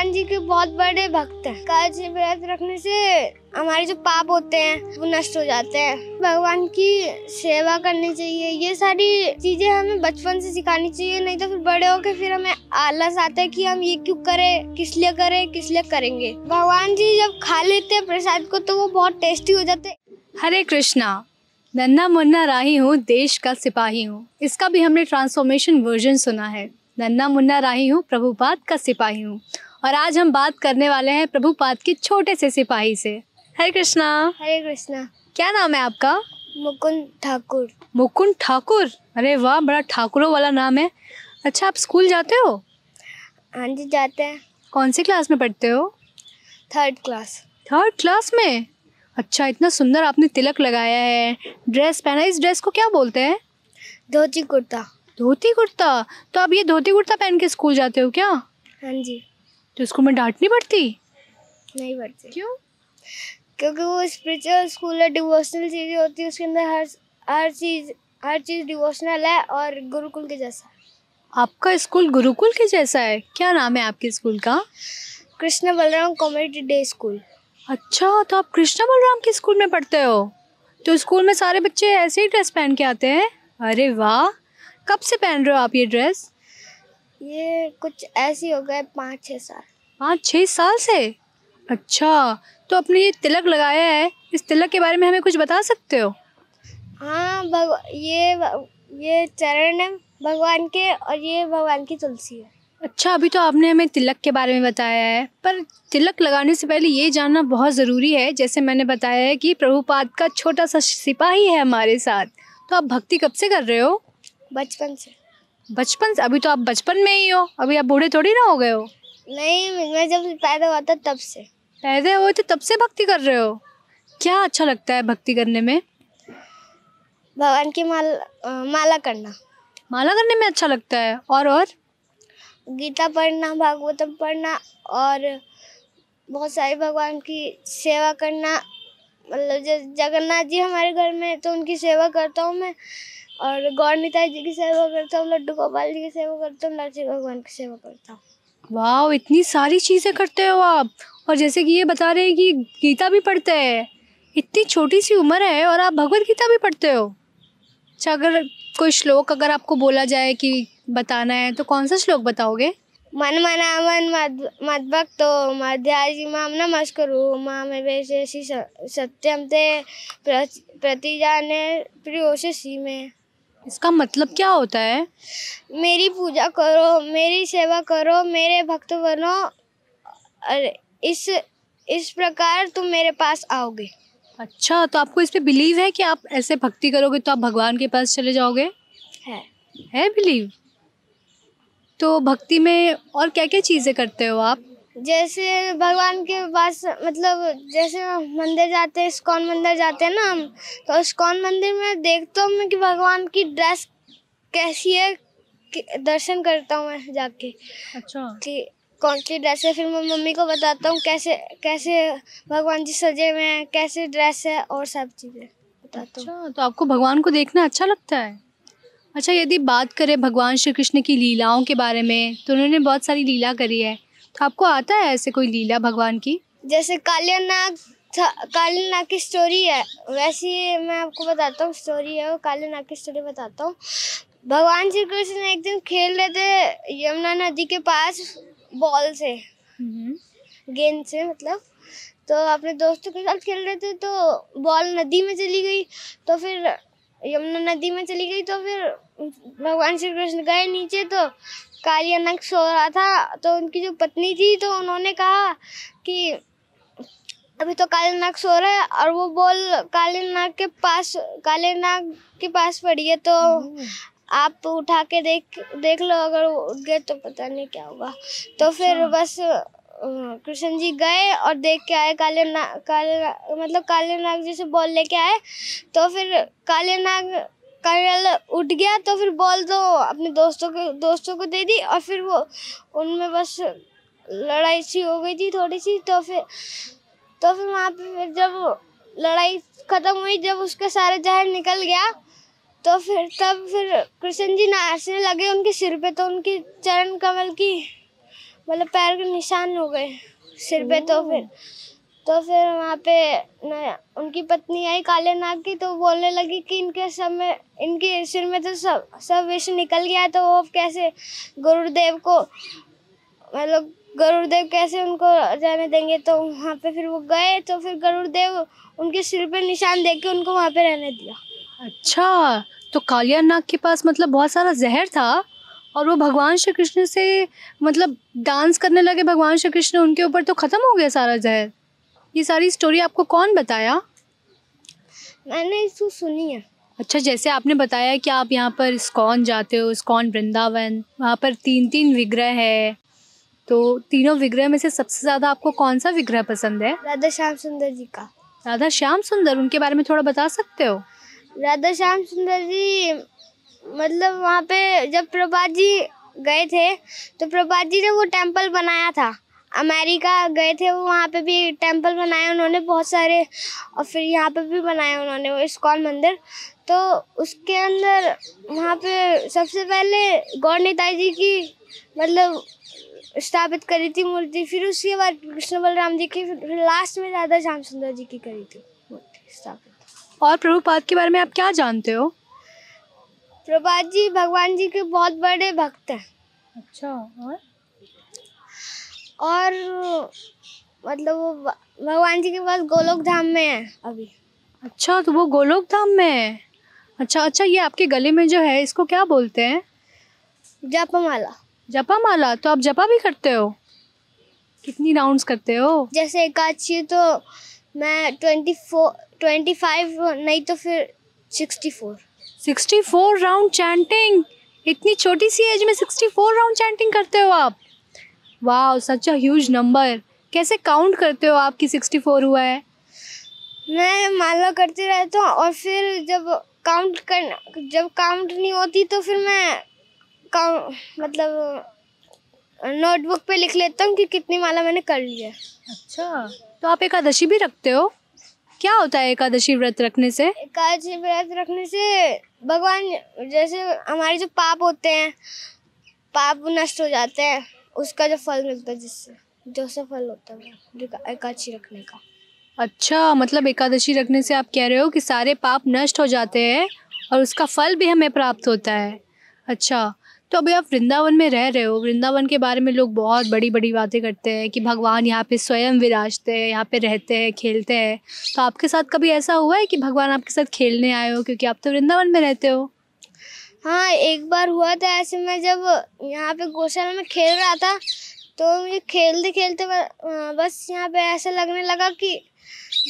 भगवान जी के बहुत बड़े भक्त हैं कर्ज व्रत रखने से हमारे जो पाप होते हैं वो नष्ट हो जाते हैं भगवान की सेवा करनी चाहिए ये सारी चीजें हमें बचपन से सिखानी चाहिए नहीं तो फिर बड़े होकर फिर हमें आलस आता है कि हम ये क्यों करें किस लिए करें किस लिए करेंगे भगवान जी जब खा लेते हैं प्रसाद को तो वो बहुत टेस्टी हो जाते हरे कृष्णा नन्ना मुन्ना राही हूँ देश का सिपाही हूँ इसका भी हमने ट्रांसफॉर्मेशन वर्जन सुना है नन्ना मुन्ना राही हूँ प्रभुपाद का सिपाही हूँ और आज हम बात करने वाले हैं प्रभुपाद के छोटे से सिपाही से हरे कृष्णा हरे कृष्णा क्या नाम है आपका मुकुंद ठाकुर मुकुंद ठाकुर अरे वाह बड़ा ठाकुरों वाला नाम है अच्छा आप स्कूल जाते हो हाँ जी जाते हैं कौन सी क्लास में पढ़ते हो थर्ड क्लास थर्ड क्लास में अच्छा इतना सुंदर आपने तिलक लगाया है ड्रेस पहना इस ड्रेस को क्या बोलते हैं धोती कुर्ता धोती कुर्ता तो आप ये धोती कुर्ता पहन के स्कूल जाते हो क्या हाँ जी तो इसको मैं डांटनी पड़ती नहीं पड़ती क्यों क्योंकि वो स्पिरिचुअल स्कूल है डिवोशनल चीज़ें होती है उसके अंदर हर हर चीज़ हर चीज़ डिवोशनल है और गुरुकुल के जैसा आपका स्कूल गुरुकुल के जैसा है क्या नाम है आपके स्कूल का Krishna Balram comedy day school अच्छा तो आप कृष्णा बलराम के स्कूल में पढ़ते हो तो स्कूल में सारे बच्चे ऐसे ही ड्रेस पहन के आते हैं अरे वाह कब से पहन रहे हो आप ये ड्रेस ये कुछ ऐसी हो गए पाँच छः साल हाँ छः साल से अच्छा तो आपने ये तिलक लगाया है इस तिलक के बारे में हमें कुछ बता सकते हो हाँ ये ये चरण है भगवान के और ये भगवान की तुलसी है अच्छा अभी तो आपने हमें तिलक के बारे में बताया है पर तिलक लगाने से पहले ये जानना बहुत ज़रूरी है जैसे मैंने बताया है कि प्रभुपाद का छोटा सा सिपाही है हमारे साथ तो आप भक्ति कब से कर रहे हो बचपन से बचपन से अभी तो आप बचपन में ही हो अभी आप बूढ़े थोड़ी ना हो गए हो नहीं मैं जब पैदा हुआ था तब से पैदा हुए थे तब से भक्ति कर रहे हो क्या अच्छा लगता है भक्ति करने में भगवान की माल आ, माला करना माला करने में अच्छा लगता है और और गीता पढ़ना भागवतम पढ़ना और बहुत सारे भगवान की सेवा करना मतलब जगन्नाथ जी हमारे घर में तो उनकी सेवा करता हूँ मैं और गौर निताई जी की सेवा करता हूँ लड्डू गोपाल जी की सेवा करता हूँ नरसिंह भगवान की सेवा करता हूँ वाह इतनी सारी चीज़ें करते हो आप और जैसे कि ये बता रहे हैं कि गीता भी पढ़ते हैं इतनी छोटी सी उम्र है और आप भगवत गीता भी पढ़ते हो अच्छा अगर कोई श्लोक अगर आपको बोला जाए कि बताना है तो कौन सा श्लोक बताओगे मन मना मन मद भक्तो मध्याजी माम नमस्करु माम वैशेषि सत्यम ते जाने प्रियोशी में इसका मतलब क्या होता है मेरी पूजा करो मेरी सेवा करो मेरे भक्त बनो अरे इस इस प्रकार तुम मेरे पास आओगे अच्छा तो आपको इस पे बिलीव है कि आप ऐसे भक्ति करोगे तो आप भगवान के पास चले जाओगे है है बिलीव तो भक्ति में और क्या क्या चीज़ें करते हो आप जैसे भगवान के पास मतलब जैसे मंदिर जाते हैं स्कॉन मंदिर जाते हैं ना हम तो स्कॉन मंदिर में देखता हूँ मैं कि भगवान की ड्रेस कैसी है दर्शन करता हूँ मैं जाके अच्छा ठीक कौन सी ड्रेस है फिर मैं मम्मी को बताता हूँ कैसे कैसे भगवान जी सजे हुए हैं कैसे ड्रेस है और सब चीज़ें बताता अच्छा, तो आपको भगवान को देखना अच्छा लगता है अच्छा यदि बात करें भगवान श्री कृष्ण की लीलाओं के बारे में तो उन्होंने बहुत सारी लीला करी है तो आपको आता है ऐसे कोई लीला भगवान की जैसे कालिया नाग नाग की स्टोरी है वैसी मैं आपको बताता हूँ स्टोरी है वो काली नाग की स्टोरी बताता हूँ भगवान श्री कृष्ण एक दिन खेल रहे थे यमुना नदी के पास बॉल से हम्म। गेंद से मतलब तो अपने दोस्तों के साथ खेल रहे थे तो बॉल नदी में चली गई तो फिर यमुना नदी में चली गई तो फिर भगवान श्री कृष्ण गए नीचे तो काली अनक सो रहा था तो उनकी जो पत्नी थी तो उन्होंने कहा कि अभी तो काले नाग सो रहे है और वो बोल काले नाग के पास काले नाग के पास पड़ी है तो हम्म। आप उठा के देख देख लो अगर वो उठ गए तो पता नहीं क्या होगा तो अच्छा। फिर बस कृष्ण जी गए और देख के आए काले नाग काले ना, मतलब काले नाग से बोल लेके आए तो फिर काले नाग कल उठ गया तो फिर बॉल तो अपने दोस्तों के दोस्तों को दे दी और फिर वो उनमें बस लड़ाई सी हो गई थी थोड़ी सी तो फिर तो फिर वहाँ पे फिर जब लड़ाई ख़त्म हुई जब उसका सारा जहर निकल गया तो फिर तब फिर कृष्ण जी नाचने लगे उनके सिर पे तो उनकी चरण कमल की मतलब पैर के निशान हो गए सिर पे तो फिर तो फिर वहाँ पे उनकी पत्नी आई काले नाग की तो बोलने लगी कि इनके सब में इनके सिर में तो सब सब विष निकल गया तो वो कैसे गुरुदेव को मतलब गरुड़देव कैसे उनको जाने देंगे तो वहाँ पे फिर वो गए तो फिर गरुड़देव उनके सिर पे निशान देख के उनको वहाँ पे रहने दिया अच्छा तो कालिया नाग के पास मतलब बहुत सारा जहर था और वो भगवान श्री कृष्ण से मतलब डांस करने लगे भगवान श्री कृष्ण उनके ऊपर तो ख़त्म हो गया सारा जहर ये सारी स्टोरी आपको कौन बताया मैंने इसको सुनी है अच्छा जैसे आपने बताया कि आप यहाँ पर स्कॉन जाते हो स्कॉन वृंदावन वहाँ पर तीन तीन विग्रह है तो तीनों विग्रह में से सबसे ज़्यादा आपको कौन सा विग्रह पसंद है राधा श्याम सुंदर जी का राधा श्याम सुंदर उनके बारे में थोड़ा बता सकते हो राधा श्याम सुंदर जी मतलब वहाँ पे जब प्रभात जी गए थे तो प्रभा जी ने वो टेम्पल बनाया था अमेरिका गए थे वो वहाँ पे भी टेंपल बनाए उन्होंने बहुत सारे और फिर यहाँ पे भी बनाए उन्होंने इस्कॉन मंदिर तो उसके अंदर वहाँ पे सबसे पहले गौर नेताजी जी की मतलब स्थापित करी थी मूर्ति फिर उसके बाद कृष्ण बलराम जी की फिर लास्ट में राधा श्याम सुंदर जी की करी थी मूर्ति स्थापित और प्रभुपाद के बारे में आप क्या जानते हो प्रभुपाद जी भगवान जी के बहुत बड़े भक्त हैं अच्छा और और मतलब वो भगवान जी के पास गोलोक धाम में है अभी अच्छा तो वो गोलोक धाम में है अच्छा अच्छा ये आपके गले में जो है इसको क्या बोलते हैं जपामाला माला तो आप जपा भी करते हो कितनी राउंड्स करते हो जैसे एक अच्छी तो मैं ट्वेंटी फोर ट्वेंटी फाइव नहीं तो फिर sixty four sixty four round chanting इतनी छोटी सी एज में सिक्सटी फोर राउंड चैंटिंग करते हो आप वाह सच अ ह्यूज नंबर कैसे काउंट करते हो आप कि सिक्सटी फोर हुआ है मैं माला करती रहता हूँ और फिर जब काउंट कर जब काउंट नहीं होती तो फिर मैं काउंट मतलब नोटबुक पे लिख लेता हूँ कि कितनी माला मैंने कर ली है अच्छा तो आप एकादशी भी रखते हो क्या होता है एकादशी व्रत रखने से एकादशी व्रत रखने से भगवान जैसे हमारे जो पाप होते हैं पाप नष्ट हो जाते हैं उसका जो फल मिलता है जिससे जो से फल होता है एकादशी रखने का अच्छा मतलब एकादशी रखने से आप कह रहे हो कि सारे पाप नष्ट हो जाते हैं और उसका फल भी हमें प्राप्त होता है अच्छा तो अभी आप वृंदावन में रह रहे हो वृंदावन के बारे में लोग बहुत बड़ी बड़ी बातें करते हैं कि भगवान यहाँ पे स्वयं विराजते हैं यहाँ पे रहते हैं खेलते हैं तो आपके साथ कभी ऐसा हुआ है कि भगवान आपके साथ खेलने आए हो क्योंकि आप तो वृंदावन में रहते हो हाँ एक बार हुआ था ऐसे में जब यहाँ पे गौशाला में खेल रहा था तो मुझे खेलते खेलते बस यहाँ पे ऐसा लगने लगा कि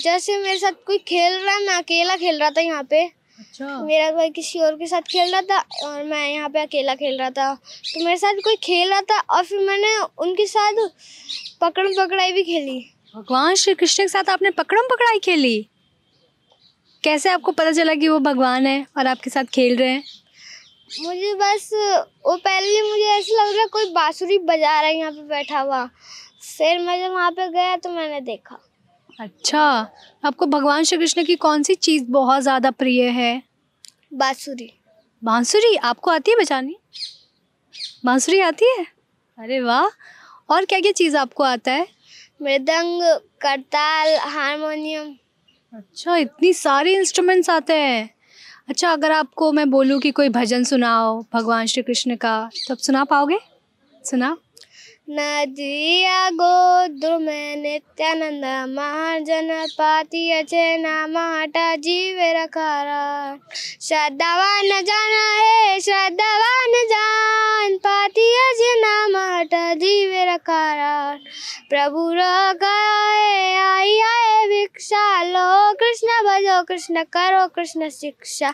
जैसे मेरे साथ कोई खेल रहा है मैं अकेला खेल रहा था यहाँ पे अच्छा मेरा भाई किसी और के साथ खेल रहा था और मैं यहाँ पे अकेला खेल रहा था तो मेरे साथ कोई खेल रहा था और फिर मैंने उनके साथ पकड़म पकड़ाई भी खेली भगवान श्री कृष्ण के साथ आपने पकड़म पकड़ाई खेली कैसे आपको पता चला कि वो भगवान है और आपके साथ खेल रहे हैं मुझे बस वो पहले मुझे ऐसा लग रहा कोई बाँसुरी बजा रहा है यहाँ पे बैठा हुआ फिर मैं जब वहाँ पे गया तो मैंने देखा अच्छा आपको भगवान श्री कृष्ण की कौन सी चीज़ बहुत ज़्यादा प्रिय है बाँसुरी बाँसुरी आपको आती है बजानी बाँसुरी आती है अरे वाह और क्या क्या चीज़ आपको आता है मृदंग करताल हारमोनियम अच्छा इतनी सारे इंस्ट्रूमेंट्स आते हैं अच्छा अगर आपको मैं बोलूँ कि कोई भजन सुनाओ भगवान श्री कृष्ण का तो आप सुना पाओगे सुना नदिया गोद्र में नित्यानंद महाजन पाती अचे नाम हटा जीव रखारा श्रद्धावान जान है श्रद्धावान जान पाती अचे नाम हटा जीव रखारा प्रभु गए आई आए भिक्षा लो कृष्ण भजो कृष्ण करो कृष्ण शिक्षा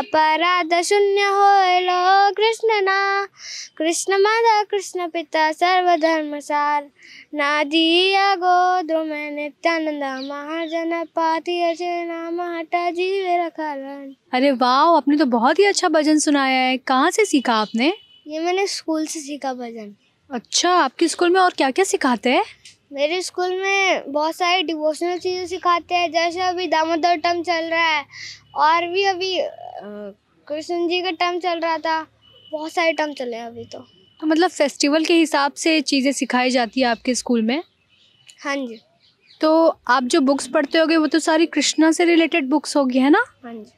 अपराध शून्य हो लो कृष्ण ना कृष्ण माता कृष्ण पिता सर्वधर्म सार ना दिया दो में नित्यानंद महाजन पाती अजय नाम हटा जीव कारण अरे वाह आपने तो बहुत ही अच्छा भजन सुनाया है कहाँ से सीखा आपने ये मैंने स्कूल से सीखा भजन अच्छा आपके स्कूल में और क्या क्या सिखाते हैं मेरे स्कूल में बहुत सारी डिवोशनल चीज़ें सिखाते हैं जैसे अभी दामोदर टर्म चल रहा है और भी अभी कृष्ण जी का टर्म चल रहा था बहुत सारे टर्म चले हैं अभी तो तो मतलब फेस्टिवल के हिसाब से चीज़ें सिखाई जाती है आपके स्कूल में हाँ जी तो आप जो बुक्स पढ़ते होगे वो तो सारी कृष्णा से रिलेटेड बुक्स होगी है ना हाँ जी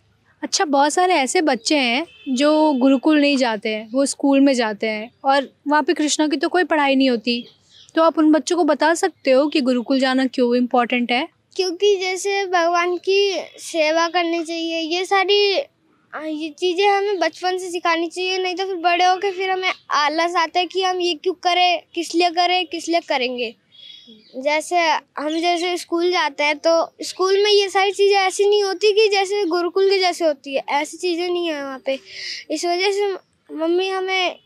अच्छा बहुत सारे ऐसे बच्चे हैं जो गुरुकुल नहीं जाते हैं वो स्कूल में जाते हैं और वहाँ पे कृष्णा की तो कोई पढ़ाई नहीं होती तो आप उन बच्चों को बता सकते हो कि गुरुकुल जाना क्यों इम्पोर्टेंट है क्योंकि जैसे भगवान की सेवा करनी चाहिए ये सारी ये चीज़ें हमें बचपन से सिखानी चाहिए नहीं तो फिर बड़े होकर फिर हमें आलस आता है कि हम ये क्यों करें किस लिए करें किस लिए करेंगे जैसे हम जैसे स्कूल जाते हैं तो स्कूल में ये सारी चीज़ें ऐसी नहीं होती कि जैसे गुरुकुल के जैसे होती है ऐसी चीज़ें नहीं है वहाँ पे इस वजह से मम्मी हमें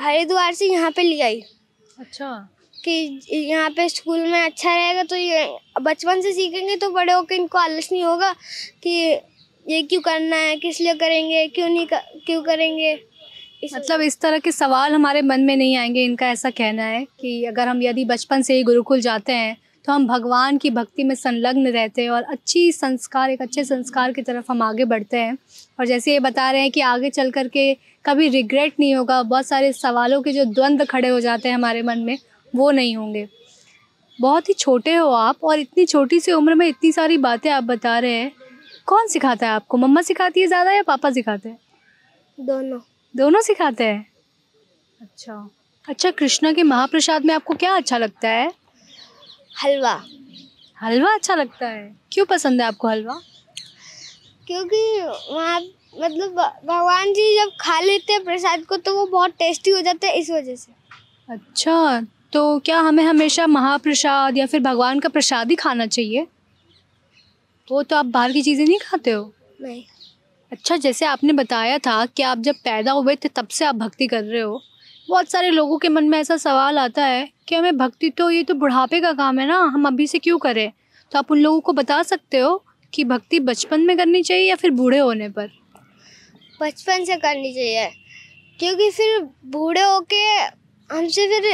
हरिद्वार से यहाँ पे ले आई अच्छा कि यहाँ पे स्कूल में अच्छा रहेगा तो ये बचपन से सीखेंगे तो बड़े होकर इनको आलस नहीं होगा कि ये क्यों करना है किस लिए करेंगे क्यों नहीं कर, क्यों करेंगे मतलब इस तरह के सवाल हमारे मन में नहीं आएंगे इनका ऐसा कहना है कि अगर हम यदि बचपन से ही गुरुकुल जाते हैं तो हम भगवान की भक्ति में संलग्न रहते हैं और अच्छी संस्कार एक अच्छे संस्कार की तरफ हम आगे बढ़ते हैं और जैसे ये बता रहे हैं कि आगे चल कर के कभी रिग्रेट नहीं होगा बहुत सारे सवालों के जो द्वंद्व खड़े हो जाते हैं हमारे मन में वो नहीं होंगे बहुत ही छोटे हो आप और इतनी छोटी सी उम्र में इतनी सारी बातें आप बता रहे हैं कौन सिखाता है आपको मम्मा सिखाती है ज़्यादा या पापा सिखाते हैं दोनों दोनों सिखाते हैं अच्छा अच्छा कृष्णा के महाप्रसाद में आपको क्या अच्छा लगता है हलवा हलवा अच्छा लगता है क्यों पसंद है आपको हलवा क्योंकि वहाँ मतलब भगवान जी जब खा लेते हैं प्रसाद को तो वो बहुत टेस्टी हो जाते हैं इस वजह से अच्छा तो क्या हमें हमेशा महाप्रसाद या फिर भगवान का प्रसाद ही खाना चाहिए वो तो आप बाहर की चीज़ें नहीं खाते हो नहीं अच्छा जैसे आपने बताया था कि आप जब पैदा हुए थे तब से आप भक्ति कर रहे हो बहुत सारे लोगों के मन में ऐसा सवाल आता है कि हमें भक्ति तो ये तो बुढ़ापे का काम है ना हम अभी से क्यों करें तो आप उन लोगों को बता सकते हो कि भक्ति बचपन में करनी चाहिए या फिर बूढ़े होने पर बचपन से करनी चाहिए क्योंकि फिर बूढ़े होके हमसे फिर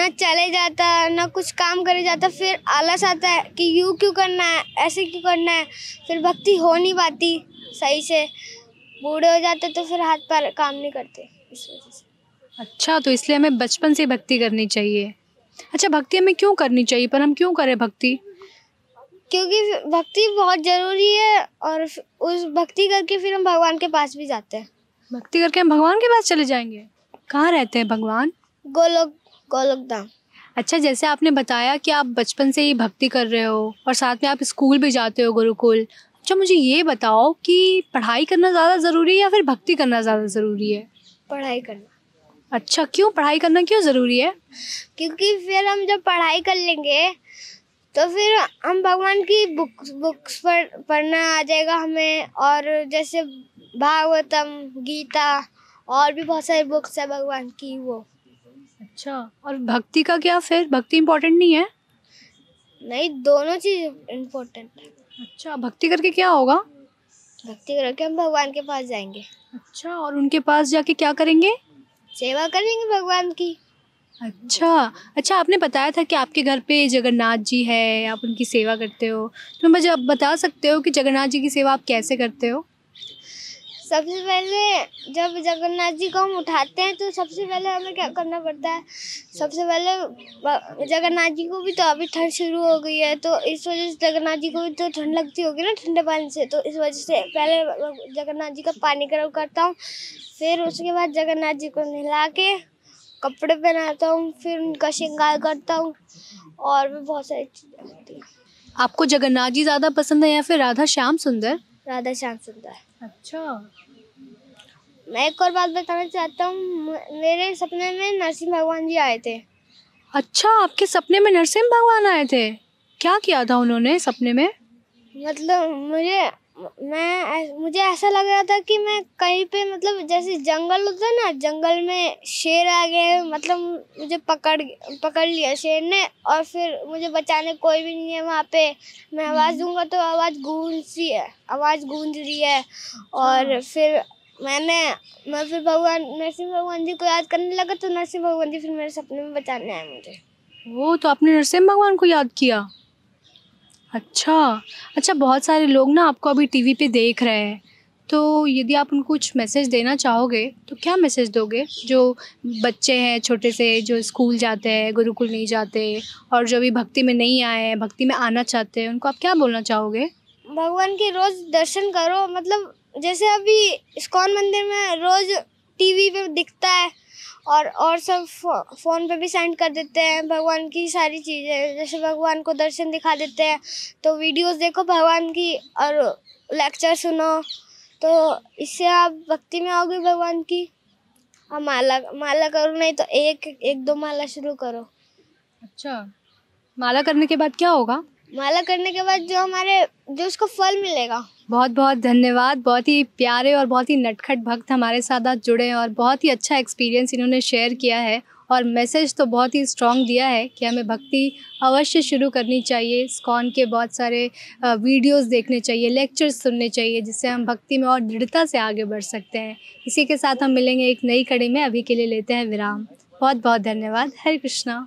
न चले जाता ना कुछ काम करे जाता फिर आलस आता है कि यूँ क्यों करना है ऐसे क्यों करना है फिर भक्ति हो नहीं पाती सही से बूढ़े हो जाते तो फिर हाथ पैर काम नहीं करते इस वजह से अच्छा तो इसलिए हमें बचपन से भक्ति करनी चाहिए अच्छा भक्ति हमें क्यों करनी चाहिए पर हम क्यों करें भक्ति क्योंकि भक्ति बहुत ज़रूरी है और उस भक्ति करके फिर हम भगवान के पास भी जाते हैं भक्ति करके हम भगवान के पास चले जाएंगे कहाँ रहते हैं भगवान गोलोक गोलोक धाम अच्छा जैसे आपने बताया कि आप बचपन से ही भक्ति कर रहे हो और साथ में आप स्कूल भी जाते हो गुरुकुल अच्छा मुझे ये बताओ कि पढ़ाई करना ज़्यादा ज़रूरी है या फिर भक्ति करना ज़्यादा ज़रूरी है पढ़ाई करना अच्छा क्यों पढ़ाई करना क्यों ज़रूरी है क्योंकि फिर हम जब पढ़ाई कर लेंगे तो फिर हम भगवान की बुक्स बुक्स पर पढ़ना आ जाएगा हमें और जैसे भागवतम गीता और भी बहुत सारी बुक्स है भगवान की वो अच्छा और भक्ति का क्या फिर भक्ति इम्पोर्टेंट नहीं है नहीं दोनों चीज़ इम्पोर्टेंट है अच्छा भक्ति करके क्या होगा भक्ति करके हम भगवान के पास जाएंगे अच्छा और उनके पास जाके क्या करेंगे सेवा करेंगे भगवान की अच्छा अच्छा आपने बताया था कि आपके घर पे जगन्नाथ जी है आप उनकी सेवा करते हो तो मुझे आप बता सकते हो कि जगन्नाथ जी की सेवा आप कैसे करते हो सबसे पहले जब जगन्नाथ जी को हम उठाते हैं तो सबसे पहले हमें क्या करना पड़ता है सबसे पहले जगन्नाथ जी को भी तो अभी ठंड शुरू हो गई है तो इस वजह से जगन्नाथ जी को भी तो ठंड लगती होगी ना ठंडे पानी से तो इस वजह से पहले जगन्नाथ जी का पानी गर्म करता हूँ फिर उसके बाद जगन्नाथ जी को नहला के कपड़े पहनाता हूँ फिर उनका श्रृंगार करता हूँ और भी बहुत सारी चीज़ें होती हैं आपको जगन्नाथ जी ज़्यादा पसंद है या फिर राधा श्याम सुंदर राधा श्याम सुंदर अच्छा मैं एक और बात बताना चाहता हूँ मेरे सपने में नरसिंह भगवान जी आए थे अच्छा आपके सपने में नरसिंह भगवान आए थे क्या किया था उन्होंने सपने में मतलब मुझे मैं मुझे ऐसा लग रहा था कि मैं कहीं पे मतलब जैसे जंगल होता है ना जंगल में शेर आ गए मतलब मुझे पकड़ पकड़ लिया शेर ने और फिर मुझे बचाने कोई भी नहीं है वहाँ पे मैं आवाज़ हम्म। दूंगा तो आवाज़ गूंज सी है आवाज़ गूंज रही है और हाँ। फिर मैंने मैं फिर भगवान नरसिंह भगवान जी को याद करने लगा तो नरसिंह भगवान जी फिर मेरे सपने में बचाने आए मुझे वो तो आपने नरसिंह भगवान को याद किया अच्छा अच्छा बहुत सारे लोग ना आपको अभी टीवी पे देख रहे हैं तो यदि आप उनको कुछ मैसेज देना चाहोगे तो क्या मैसेज दोगे जो बच्चे हैं छोटे से जो स्कूल जाते हैं गुरुकुल नहीं जाते और जो अभी भक्ति में नहीं आए हैं भक्ति में आना चाहते हैं उनको आप क्या बोलना चाहोगे भगवान के रोज़ दर्शन करो मतलब जैसे अभी इस्कॉन मंदिर में रोज़ टीवी पे दिखता है और और सब फो फ़ोन पे भी सेंड कर देते हैं भगवान की सारी चीज़ें जैसे भगवान को दर्शन दिखा देते हैं तो वीडियोस देखो भगवान की और लेक्चर सुनो तो इससे आप भक्ति में आओगे भगवान की और हाँ, माला माला करो नहीं तो एक एक दो माला शुरू करो अच्छा माला करने के बाद क्या होगा माला करने के बाद जो हमारे जो उसको फल मिलेगा बहुत बहुत धन्यवाद बहुत ही प्यारे और बहुत ही नटखट भक्त हमारे साथ आज जुड़े हैं और बहुत ही अच्छा एक्सपीरियंस इन्होंने शेयर किया है और मैसेज तो बहुत ही स्ट्रॉन्ग दिया है कि हमें भक्ति अवश्य शुरू करनी चाहिए स्कॉन के बहुत सारे वीडियोस देखने चाहिए लेक्चर्स सुनने चाहिए जिससे हम भक्ति में और दृढ़ता से आगे बढ़ सकते हैं इसी के साथ हम मिलेंगे एक नई कड़ी में अभी के लिए लेते हैं विराम बहुत बहुत धन्यवाद हरे कृष्णा